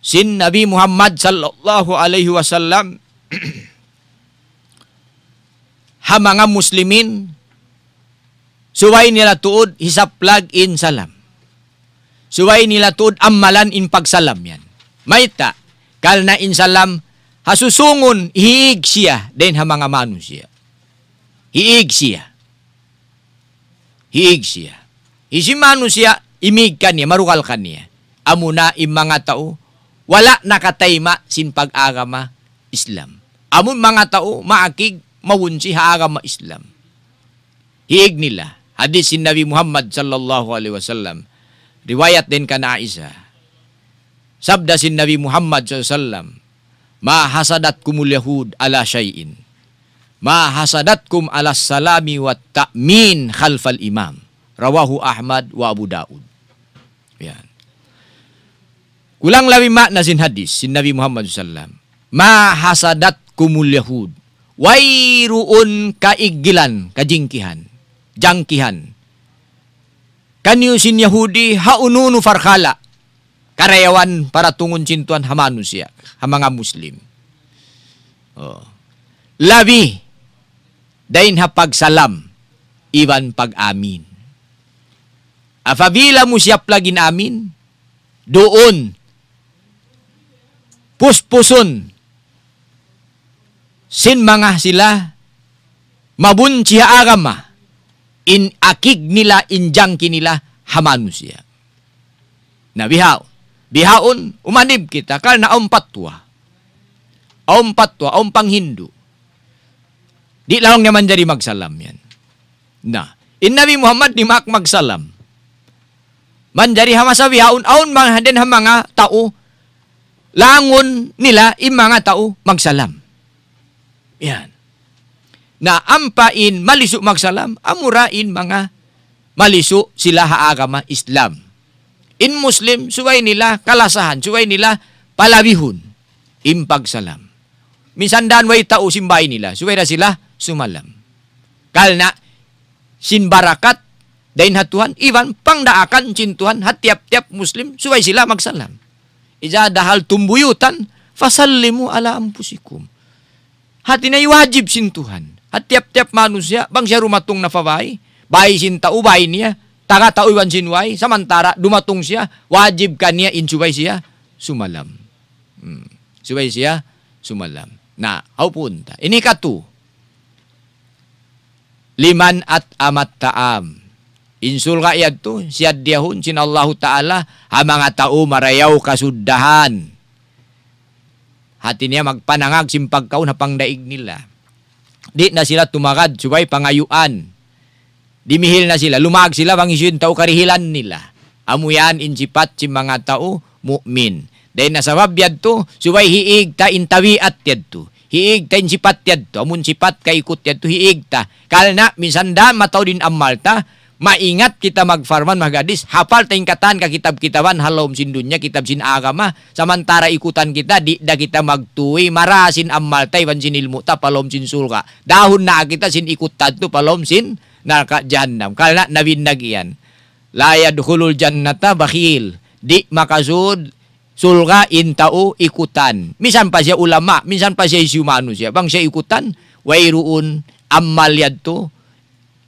Sin Nabi Muhammad sallallahu alaihi wasallam <clears throat> ha mga muslimin suway nila tuod hisaplag in salam. Suway nila tuod ammalan in pagsalam yan. Maita, kalna in salam Hasusungon, iig siya, din ha mga manon siya. Iig siya. Iig siya. Isi manon siya, imig kanya, marukal kanya. Amo na im mga tao, wala nakatayma sin pag-agama Islam. Amo mga tao, maakig, mawunsi ha agama Islam. Iig nila. Hadis sin Nabi Muhammad sallallahu alaihi wasallam. Riwayat din ka na isa. Sabda sin Nabi Muhammad sallallahu alaihi wasallam Ma kumul yahud ala syai'in. Ma kum ala salami wa ta'min khalfal imam. Rawahu Ahmad wa Abu Daud. Ya. Kulang lawi makna sin hadis sin Nabi Muhammad SAW. Ma kumul yahud. Wairuun kaigilan, kajingkihan, jangkihan. Kaniusin Yahudi haununu farkhala karayawan para tungon cintuan hamanun siya, ha mga Muslim. Oh. Labi, dain ha pagsalam, iban pag-amin. Afabila mo siya plagin amin, doon, puspuson, sin mga sila, mabunsiha agama, in akig nila, injang kinila, hamanusia siya. Nabihaw. bihaun umanib kita karena om patwa. Om patwa, om pang Hindu. Di laong naman jadi magsalam yan. Nah, in Nabi Muhammad di mak magsalam. Man jadi hamasawi haun aun mga den mga tao langon nila im mga tao magsalam. Yan. Na ampain malisu magsalam, amurain mga malisu sila ha agama Islam. In Muslim, suway nila kalasahan, suway nila palabihun, impagsalam. Minsan daan way tao simbay nila, suway na sila sumalam. Kalna, sinbarakat, dain hatuhan, iban pangdaakan cintuhan, hatiap-tiap Muslim, suway sila magsalam. Iza dahal tumbuyutan, fasallimu ala ampusikum. Hati na wajib sintuhan. At tiap-tiap manusia, bang siya rumatong na fawai, bayi sinta ubay niya, Taka tauiwan sinway. Samantara, dumatong siya. Wajib kaniya insuway siya. Sumalam. Hmm. Suway siya. Sumalam. Na, haupunta. Ini katu. Liman at amat taam. Insul ka iyad to. Siyad diyahun. Sinallahu ta'ala. Ha mga tao marayaw kasudahan. Hati niya magpanangag simpag kaon na pangdaig nila. Di na sila tumakad subay pangayuan dimihil na sila, lumag sila, mangisyon tao karihilan nila. Amuyan insipat si mga tao mu'min. Dahil nasabab yad to, suway hiig ta intawi at yad to. Hiig ta insipat yad to, amun sipat kaikut yad to, hiig ta. Kalna, minsan da, mataw din amal ta, maingat kita magfarman magadis hafal tayong katan ka kitab kitaban halom sin dunya kitab sin agama samantara ikutan kita di da kita magtuwi marasin amal iwan sin ilmu ta palom sin sulga dahon na kita sin ikutan to palom sin naka jannam Kala nabindag iyan. La yadkhulul jannata bakhil. Di makasud sulga intao ikutan. misan pa siya ulama, misan pa siya isyumano siya. Bang siya ikutan, wairuun ammal yadto,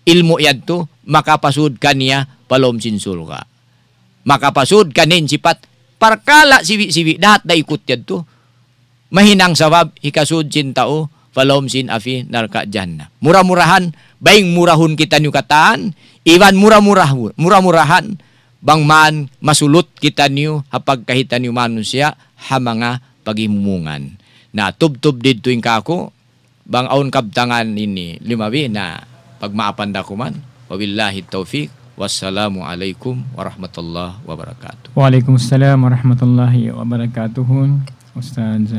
ilmu yadto, makapasud kaniya palom sin sulga. Makapasud kanin sipat, parkala siwi-siwi, dahat da ikut yadto. Mahinang sabab, ikasud sin tao, falom sin afi narka jannah. Murah-murahan, baik murahun kita nyukatan iwan murah-murah murah-murahan bang man masulut kita nyu hapag kahitan nyu manusia hamanga pagimungan. Nah, tub-tub dituing ka ako, bang aun tangan ini lima limawi na pagmaapan da kuman. Wabillahi taufiq, Wassalamualaikum warahmatullahi wabarakatuh. Waalaikumsalam warahmatullahi wabarakatuh. Ustaz.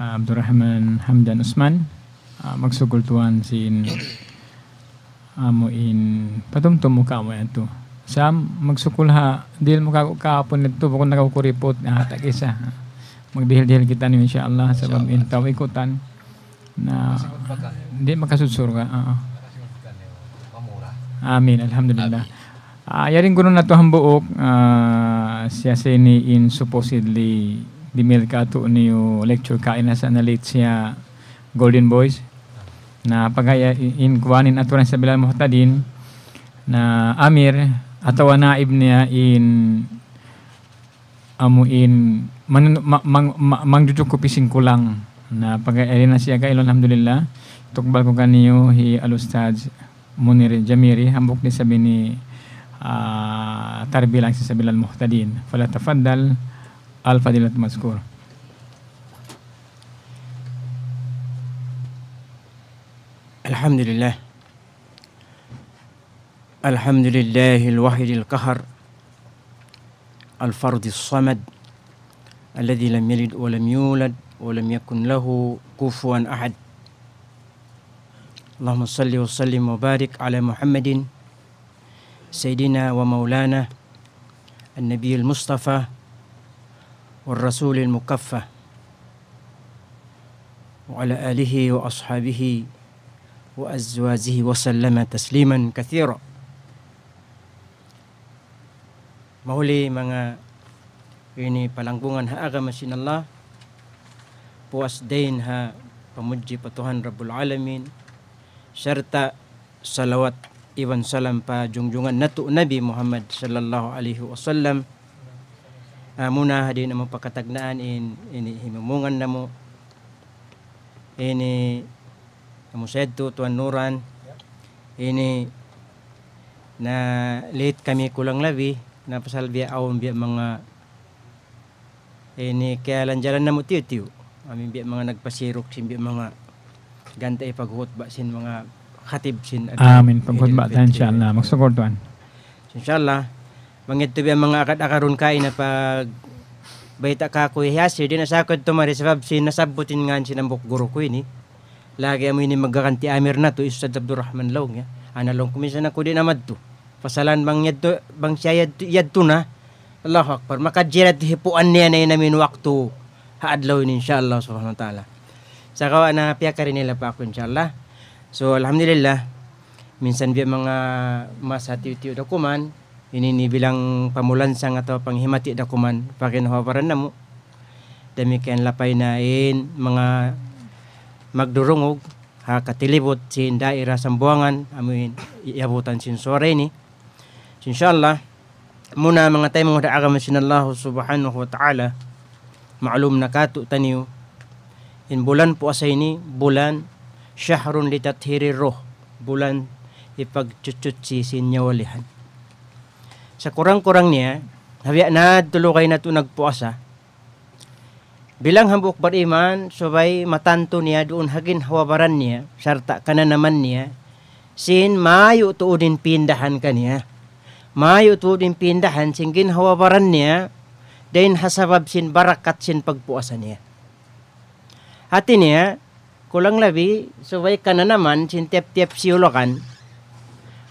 uh, Abdurrahman Hamdan Usman uh, ah, magsugol tuan sin amo in patumtum mo ka mo ato sa magsukul ha dil mo ka kaapon nito bukod nakakuripot na hatak isa magdihil-dihil kita niyo insyaallah sa in tawikutan na hindi makasudsur ka uh, amin alhamdulillah amin. Uh, yaring guno na to ang buok uh, siya sini in supposedly di mil ka to niyo lecture ka ina sa nalit siya Golden Boys na pagaya in kuwanin ato sa bilang muhtadin na Amir atawa naib niya in amo in man, ma, mang, ma, mang kupising ko lang na pagaya na siya ka ilon alhamdulillah tukbal ko kaniyo hi alustad munir jamiri hambok ni sabi ni uh, ah, tarbilang sa sabilal muhtadin fala tafaddal الفضيلة المذكورة الحمد لله الحمد لله الواحد القهر الفرد الصمد الذي لم يلد ولم يولد ولم يكن له كفوا أحد اللهم صل وسلم وبارك على محمد سيدنا ومولانا النبي المصطفى والرسول المكفى وعلى آله وأصحابه وأزواجه وسلم تسليما كثيرا Mahuli mga ini palanggungan ha agama sinallah puas dain ha pamuji patuhan Rabbul Alamin serta salawat iwan salam pa jungjungan natu Nabi Muhammad sallallahu alaihi wasallam uh, muna di na mo pakatagnaan in ini himumungan na mo ini mo sedto tuan nuran ini na late kami kulang labi na pasalbiya awon biya mga ini kaya jalan na mo tiyo tiyo amin biya mga nagpasirok sin biya mga ganta ipaghuot ba sin mga khatib sin amin paghuot ba tayo inshallah magsugod tuan inshallah Mangit to ang mga akat akaron kain na pag baita ka ko hiyasir, di nasakod to marisabab sin nasabutin nga sin ang bukguro ko ini. Eh, Lagi amoy ni magakanti amir na to, isusad Abdurrahman Laong ya. long kumisa na ko din amad to. Pasalan bang yad bang siya yad, yad to na. Allahu Akbar, makajirat hipuan niya na namin waktu haadlaw ni insyaAllah subhanahu wa ta'ala. Sa kawa na piyaka rin nila pa ako insyaAllah. So alhamdulillah, minsan biya mga masatiw-tiw dokuman, ini ni bilang pamulansang atau panghimati da kuman pakin hawaran na mo damikan lapay nain mga magdurungog ha katilibot sin daira sambuangan amin iabutan sin sore ni insyaallah muna mga tayo mga daagam Allah subhanahu wa ta'ala maalum na kato taniyo in bulan po asay ni bulan syahrun litathiri roh bulan ipagcucutsi sinyawalihan sa kurang-kurang niya, habya na tulo kayo na ito nagpuasa. Bilang hambuk bariman, subay matanto niya doon hagin hawabaran niya, sarta ka na naman niya, sin mayo tuudin pindahan niya. Mayo tuudin pindahan, singgin ginhawabaran niya, dahin hasabab sin barakat sin pagpuasan niya. Hati niya, kulang labi, subay ka na naman, sin tep-tep siyulokan,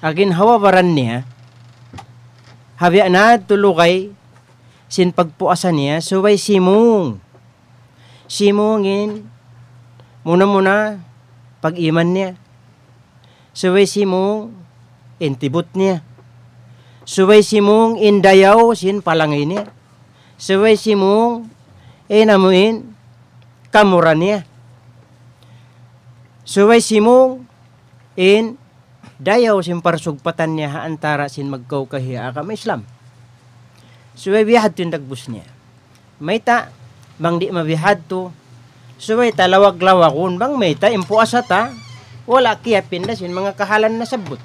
agin hawabaran niya, Habya na tulukay sin pagpuasan niya suway simong. Simongin muna muna pag-iman niya. Suway simong intibot niya. Suway simong indayaw sin palangay niya. Suway simong inamuin kamura niya. Suway simong in dayaw sin parsugpatan niya antara sin magkaw kahiya kami Islam. Suwebiyahad yung dagbus niya. May ta, bang di mabihad to, suway talawag-lawag kun bang may ta, impuasa ta, wala kaya pindasin mga kahalan na sabot.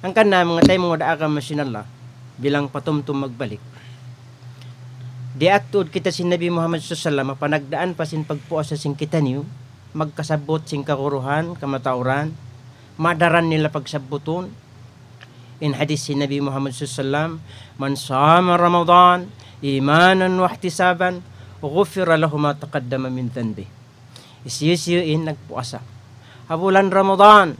Ang kanna mga tayo mga daaka masinala, bilang patumtum magbalik. Di aktuod kita sin Nabi Muhammad sallallahu alaihi wasallam panagdaan pa sin pagpuasa sin kita niyo magkasabot sin kakuruhan, kamatauran, madaran nila pagsabuton. In hadith si Nabi Muhammad SAW, Man saama Ramadan, imanan wa ihtisaban, ghufira lahu ma taqaddama min dhanbi. in nagpuasa. Habulan Ramadan,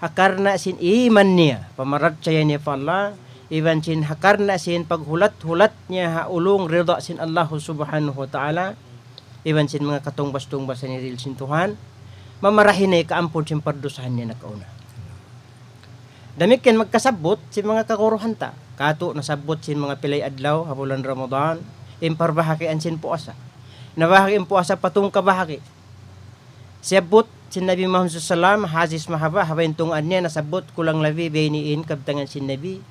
hakarna sin iman niya, pamarat niya pa Allah, iban sin hakarna sin paghulat-hulat niya haulong rida sin Allah subhanahu wa ta'ala, iban sin mga katumbas-tumbas niya sin Tuhan, mamarahin na ikaampon siyang pardusahan niya nakauna. Damit ken magkasabot si mga kakuruhan ta. Kato nasabot sin mga pilay adlaw habulan Ramadan, imparbahaki sin puasa. asa. Nabahaki po asa patung kabahaki. Siyabot sin Nabi Muhammad sallam hazis mahaba habain tungan niya nasabot kulang labi bayniin kabtangan sin Nabi.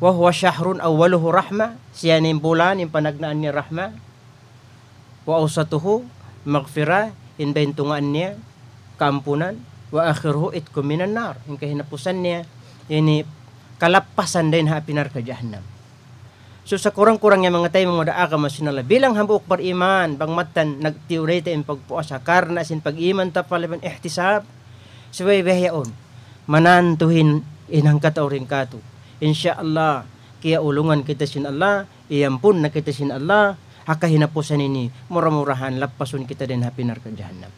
Wa huwa shahrun awwaluhu rahma, siya bulan yung panagnaan ni rahma. Wa usatuhu maghfirah inbentungan niya kampunan wa akhiruhu itkum minan nar yung kahinapusan niya ini kalapasan din ha pinar ka jahannam so sa kurang-kurang nga mga tayo mga daaka masinala bilang hambuk par iman bang bangmatan nagtiureta in pagpuasa karna sin pag-iman ta palaban ihtisab suway behayaon manantuhin inang kataurin kato insyaallah kaya ulungan kita sin Allah iyampun na kita sin Allah akahinapusan ini muramurahan lapasun kita din hapinar ka jahannam.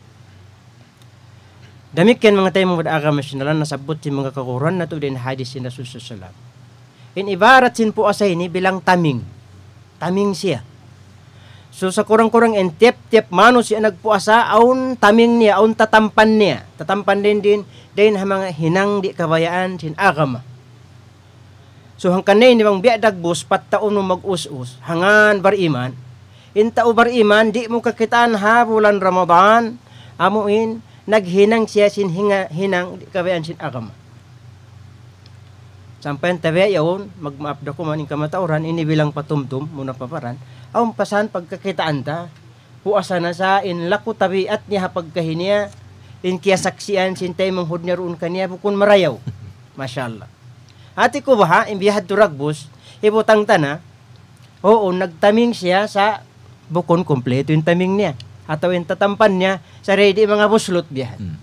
Dami ken mga tayo mga agama sinalan nasabot si mga kakuran na to din hadis si Rasul Salam. In ibarat sin po asay ni bilang taming. Taming siya. So sa kurang-kurang and tip-tip mano siya nagpuasa aun taming niya, aun tatampan niya. Tatampan din din, din mga hinang di kabayaan sin agama. So hangkan na yun, bang biyadag bus, pataon mo mag-us-us, hangan bariman, Inta ubar iman, di mo kakitaan ha bulan Ramadan. Amuin, naghinang siya sin hinga, hinang, di sin agama. Sampayan tabi yaon, magmaapda ko man yung kamatauran, bilang patumtum, muna paparan. Aung pasan pagkakitaan ta, huasa na sa tabi at niya pagkahiniya, in kia saksian sin tay mong hud niya roon kaniya, bukun marayaw. <laughs> Masyallah. Ati ko ba ha, imbiyahad turagbus, ibutang tana, oo, nagtaming siya sa bukon kompleto yung taming niya atau yung tatampan niya sa ready mga buslot biya Hmm.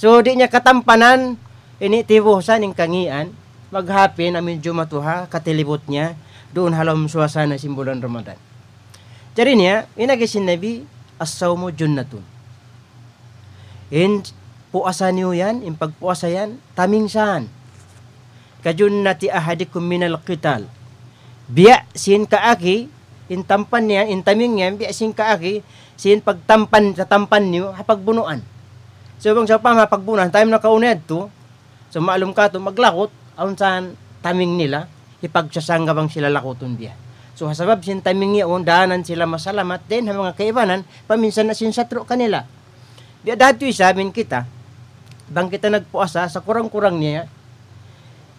So di niya katampanan ini tibusan ng kangian maghapin amin jumatuha katilibot niya doon halom suasana simbolan Ramadan. Jadi niya inagisin nabi as-sawmu junnatun. In puasa niyo yan, in pagpuasa yan, taming saan. Kajunnati ahadikum minal qital. Biya sin kaagi intampan niya, intaming niya, biya sing kaagi, sin pagtampan sa tampan niyo, hapagbunuan. So, bang sa pama, pagbunuan, time na kauned to, so maalum ka to, maglakot, aun saan taming nila, ipagsasangga bang sila lakoton biya. So, hasabab sin taming niya, daanan sila masalamat, din ang mga kaibanan, paminsan na sin satro kanila. Biya dati sa amin kita, bang kita nagpuasa sa kurang-kurang niya,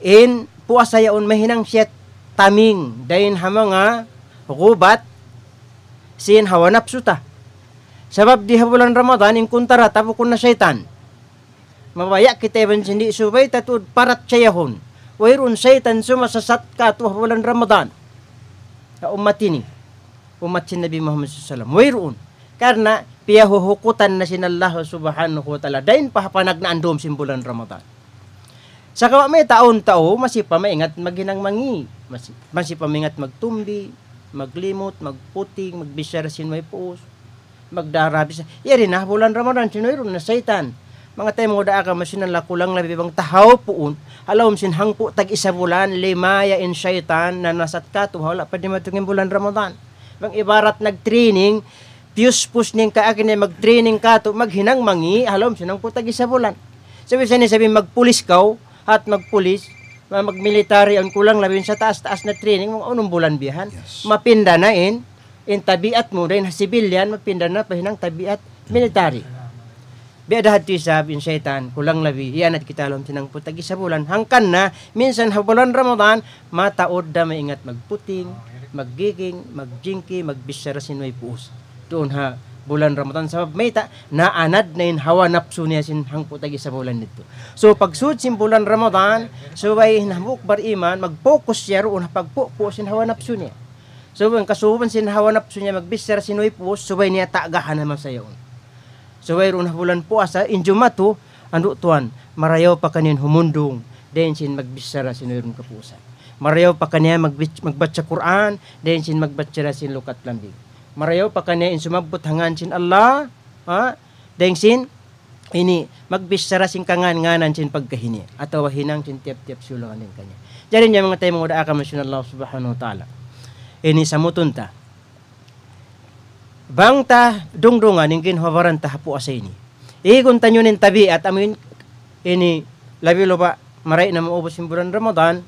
in puasa yaon mahinang siyat taming, dahin ha mga hukubat sin hawa nafsu ta. Sebab di bulan Ramadan in kuntara tapukun na syaitan. Mabaya kita ibang sindi subay tatud parat syayahon. Wairun syaitan sumasasat ka tu bulan Ramadan. Ya umat ini. Umat si Nabi Muhammad SAW. Wairun. Karena piyahuhukutan na sinallah subhanahu wa ta'ala. Dain pahapanag na andom simbulan Ramadan. Sa kawa may taon-tao, masipamaingat maginang mangi. Masipamaingat magtumbi maglimot, magputing, magbisyar may puos, magdarabis. Yari na, bulan Ramadan, sinoy na saitan. Mga tayo mga daaka, masinan lakulang labi bang tahaw puun, alawm sinhang po tag isa bulan, limaya in syaitan na nasat ka, tuhala pa di matungin bulan Ramadan. Bang ibarat nag-training, piuspus ning ka akin mag-training ka to, maghinang mangi, alawm sinhang po tag isa bulan. Sabi sa sabi magpulis ka at magpulis, mag-military ang kulang labin sa taas-taas na training mo unong bulan bihan. Yes. Mapinda na in, in tabiat mo rin, civilian, mapinda na hinang tabiat military. Biadahat ti sab in syaitan, kulang labi, iyan at kitalom tinang putag isa bulan. Hangkan na, minsan ha bulan Ramadan, mataod da maingat magputing, maggiging, magjinki, magbisara sinoy puus. Doon ha, bulan Ramadan sa meta na anad na inhawa napso niya sinhang putagi sa bulan nito. So pagsud sin bulan Ramadan, so ay nahmuk bar iman mag-focus siya roon pagpupo sinhawa napso niya. So ang kasuban sinhawa napso niya magbisser sinuipos, so ay niya taagahan naman sa iyo. So ay roon bulan po asa in Jumato, ando tuan marayaw pa kanin humundong den sin sin sinuiron kapusa. Marayaw pa kanya magbatsa Quran, den sin magbatsa sin lukat lambing marayaw pa kani insumabot hangan sin Allah ha deng sin ini magbisara sin kangan nganan sin pagkahini at hinang sin tiap-tiap sulangan din kanya jadi nya mga tayo mga aka masun Allah subhanahu wa taala ini samutun ta bang ta dungdungan ingkin hawaran ta hapu asa ini igon tanyo nin tabi at amin ini labi lo maray na maubos yung buwan Ramadan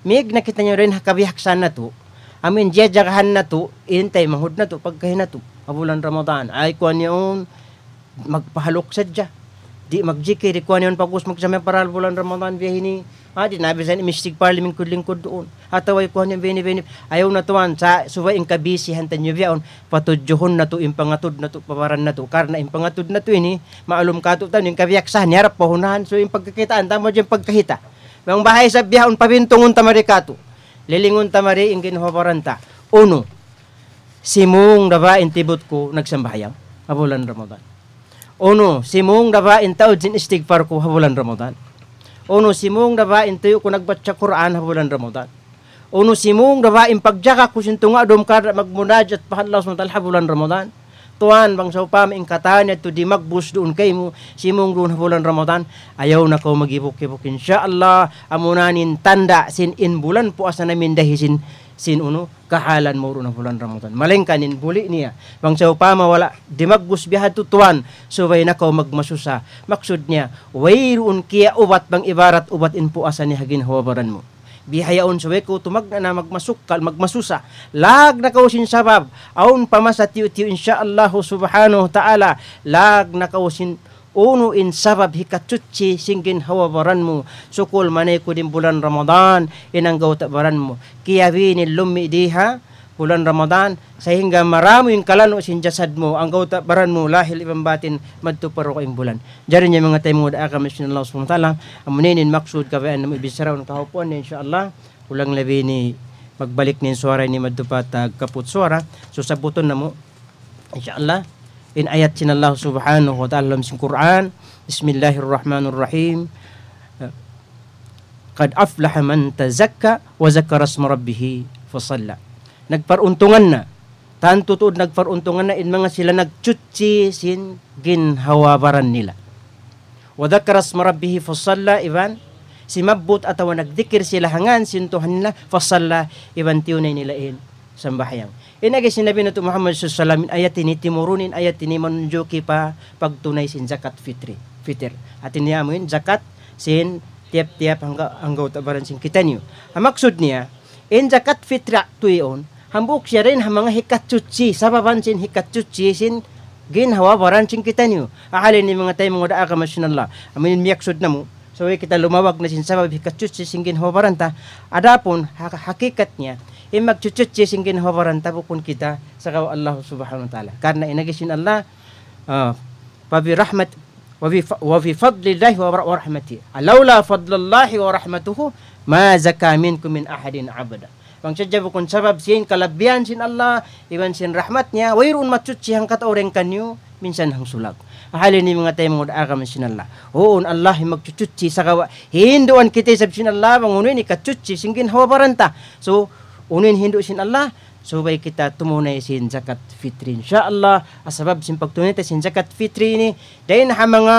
mig nakita nyo rin hakabihak sana to amin je na to intay manghud na to pagkahin na to abulan Ramadan ay kuan yon magpahalok sadya di magjikir kuan yon pagus magsamay para bulan Ramadan biyahin ni Adi ah, na bisan mistig parliament ko lingkod doon. Ataway ko niya bini bini. Ayaw na tuwan sa suwa ing kabisihan hantan niyo biyaon. Patudyohon na to impangatod na to paparan na to. Karna impangatod na to ini. Maalum ka to taon yung kabiyaksahan. Yarap pahunahan. So yung pagkakitaan. Tama dyan pagkahita. Mga bahay sa biyaon pabintungon tamarikato lilingon tamari mari ingkin hoparanta. Uno, simong daba intibot ko nagsambayang habulan Ramadan. Uno, simong daba intaod sin istigpar ko habulan Ramadan. Uno, simong daba intuyo ko nagbatsa Quran habulan Ramadan. Uno, simong daba impagdyaka ko sintunga dom ka magmunaj at pahallas mo talhabulan Ramadan tuan bangsa upam ing katanya tu di magbus doon kay mo simong doon bulan Ramadan ayaw na ko magibok-ibok insyaallah amunanin tanda sin in bulan puas na namin dahisin sin uno kahalan mo ro na bulan Ramadan malengkanin buli niya bangsa upama wala di magbus biha tu tuan subay na ko magmasusa maksud niya wayroon kiya ubat bang ibarat ubat in puasa ni hagin hawabaran mo bihayaon sa weko tumag na magmasukal magmasusa lag na kausin sabab aun pamasa tiyo-tiyo insyaallah subhanahu ta'ala lag na kausin uno in sabab hikatutsi singgin hawabaran mo sukul manay ko din bulan Ramadan inanggaw tabaran mo kiyabinin lummi diha bulan Ramadan sa hingga marami yung kalano sin jasad mo ang gawta baran mo lahil ibambatin madto paro kayong bulan jari niya mga tayo muda aka misyon Allah subhanahu wa ta'ala amuninin maksud kabayan ng ibisaraw ng kahupuan niya insyaAllah ulang labi ni magbalik ni suara ni madupat ah, kaput suara so sa buton na mo insyaAllah in ayat sin Allah subhanahu wa ta'ala sin Quran Bismillahirrahmanirrahim قد أفلح من تزكى وذكر اسم ربه فصلى nagparuntungan na. Taan tutuod nagparuntungan na in mga sila nagchutsi sin ginhawabaran nila. Wa Wadakaras marabbihi fasalla iban si mabbut atawa nagdikir sila hangan sintuhan nila fasalla iban tiunay nila in Ina Inagi sinabi na to Muhammad sallallahu alaihi wasallam ayat ini timurunin ayat ini manunjuki pa pagtunay sin zakat fitri fitir. At niya zakat sin tiap-tiap hangga hanggaw tabaran sin kita Ang maksud niya, in zakat fitra tuyon, hambuk siarin hamang hikat cuci sababan sin hikat cuci sin gin hawa baran sin kita niu ahali ni mengatai mengoda agama sinallah amin miyaksud namu Soalnya kita lumawag na sin sabab hikat cuci sin gin hawa baran ta adapun hakikatnya imag cuci sin gin hawa baran ta bukun kita sakaw Allah subhanahu wa ta'ala karena inagisin Allah uh, ah, babi rahmat wabi فضل الله ورحمته لولا فضل الله ورحمته ما زكى منكم min ahadin عبدا Wangsajabu kun sabab sin kalabian sin Allah, iban sin rahmat rahmatnya, wairun matsuchi hangkat orang kanyo, minsan hang sulag. Ahalin ni mga tayo mga agam sin Allah. Oon Allah magchuchuchi sa sagawa. Hinduan kita sab sin Allah, bangunin ikachuchi singgin hawabaranta. So, unin hindu sin Allah, subay so, kita tumunay sin zakat fitri insyaallah asabab sin pagtunay ta sin zakat fitri ni dahil na mga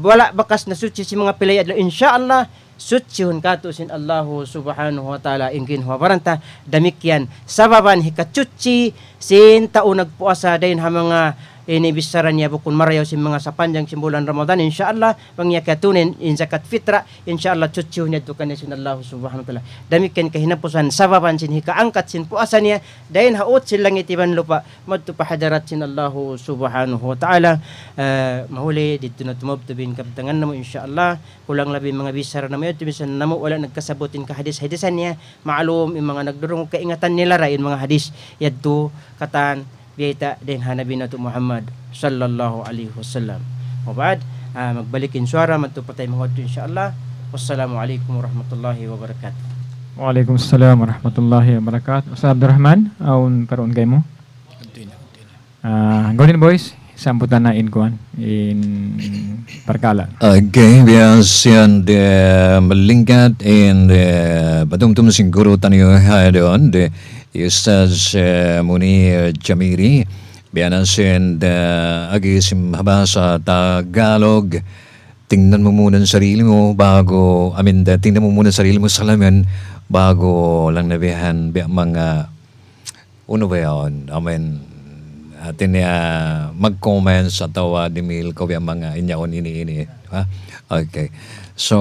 wala bakas na suci si mga pilay adlaw insyaallah sucihun katusin Allahu subhanahu wa ta'ala ingin huwa paranta damikyan sababan hikacuci sin taunag puasa dayin ha mga inibisara niya bukun marayaw si mga sapanjang simbolan Ramadan insyaallah mangya katunin in zakat fitra insyaallah cucu niya dukan ni Allah subhanahu wa taala dami ken kahinapusan sababan sin hika angkat sin puasan niya dayon haot sin langit iban lupa madto pahadarat sin Allah subhanahu wa taala uh, mahuli dito na tumubto bin kaptangan namo insyaallah kulang labi mga bisara na mayo tumisan namo wala nagkasabutin ka hadis hadisan niya maalum yung mga nagdurong kaingatan nila ra yung mga hadis yadto katan biyayta ding hanabi na Muhammad sallallahu alaihi wasallam. Mabad, uh, ah, magbalik in suara man patay mga ito insyaAllah. Wassalamualaikum warahmatullahi wabarakatuh. Waalaikumsalam warahmatullahi wabarakatuh. Ustaz Abdurrahman, aun karon kay mo? Uh, ah, Golden Boys, sambutan na in kuan in perkala. Okay, we are seeing the malingkat in the badumtum siguro tanyo hayadon the Ustaz uh, eh, Munir Jamiri Bianasin uh, eh, agisim haba sa Tagalog Tingnan mo muna ang sarili mo bago I mean, uh, tingnan mo muna ang sarili mo sa lamin bago lang nabihan bi mga uno ba yun? I mean, atin uh, mag comment atau uh, dimil ko bi mga inyaon ini-ini. Ha? Okay. So,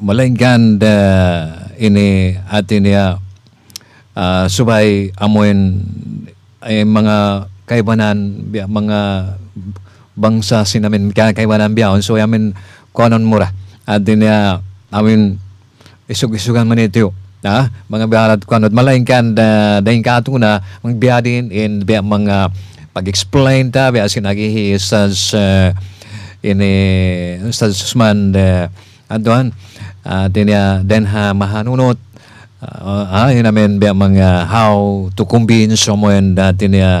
malinggan uh, eh, ini atin ya uh, Uh, subay amoin ay mga kaibanan biya mga bangsa sinamin kaibanan biyaon so yamin konon mura at ah, din ya amin isug-isugan man ito ah, na mga biyarat kanot malain kan da dain katuna mga biyadin in biya mga pag-explain ta biya sinagihi sas uh, eh, ini sas man uh, aduan uh, din ya den ha mahanunot uh, ah, ah inamin biya mga ah, how to convince someone that in uh, ah,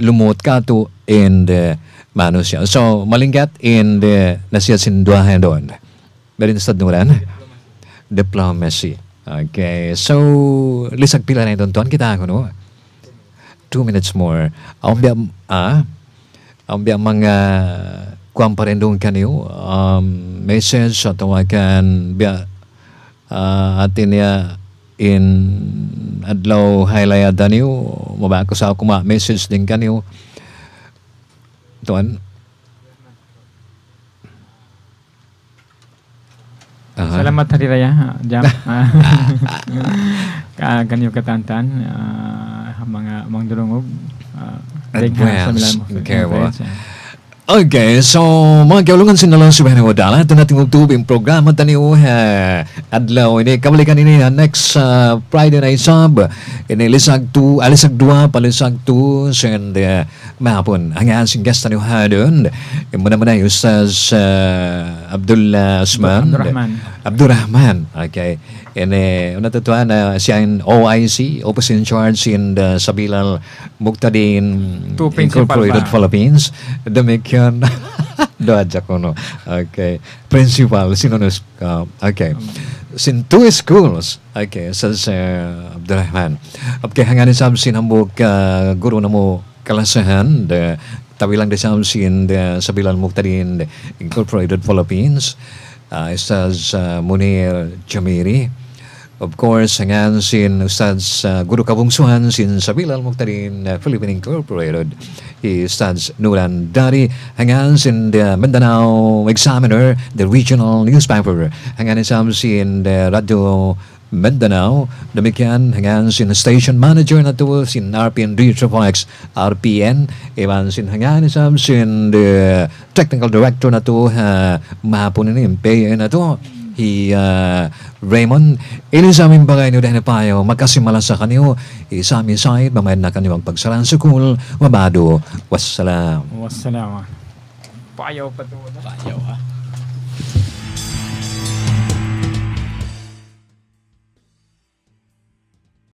lumot ka to the uh, So, malingkat in the uh, nasiya sinduahan doon. Meron sa duran? Diplomacy. Okay. So, lisag pila na itong tuan kita ako, no? Two minutes more. Ang biya, ah, ang biya mga kuang pa rin doon kaniyo, um, message at tawagan, biya, uh, atin niya, in adlaw highlight niyo mabako sa ako ma message din kaniyo tuan Uh-huh. Salamat Hari Raya, Jam. uh, <laughs> <laughs> ganyo katantan, uh, mga mangdurungog. Uh, Advance, karawa. Okay, so mga kaulungan nalang subhanahu wa ta'ala Ito natin magtubing programa tani ha Adlaw ini kabalikan ini ha, uh, next uh, Friday night sub Ini lisag 2, alisag ah, 2, palisag 2 Send uh, mahapon Ang asing guest tani ha doon Muna-muna yung Ustaz uh, Abdullah Usman Abdul Rahman Abdurrahman. Okay. Ini natutuan na eh, siya in OIC, Office in Charge in the Sabilal Muktadin Incorporated Philippines. Demikian. <laughs> Doa Jacono. Okay. Principal, sinonus. Uh, okay. Sin two schools. Okay. Sa uh, Abdurrahman. Okay, hanganin sa sinambog uh, guru na mo kalasahan the tawilang de samsin de Sabilal muktadin incorporated Philippines uh, ah, Ustads uh, ah, Munir Jamiri. Of course, hangan sin Ustads uh, ah, Guru Kabungsuhan sin Sabil Al-Muqtadin uh, Philippine Incorporated. He Ustads Nuran Dari. Hangan sin the Mindanao Examiner, the regional newspaper. Hangan isam um, sin the Radio Mindanao. Demikian hangan sin station manager na to sin RPN Retrovox RPN. Iban sin hangan isam sin the eh, technical director na to ha eh, mahapon ni MPA na to. Hi uh, Raymond, ini sa aming bagay niyo dahil payo magkasimala sa kanyo. Isa aming side, mamayan na kanyo ang pagsalan sa kul. Mabado, wassalam. Wassalam. Ah. Payo pa to. Payo ha. Ah.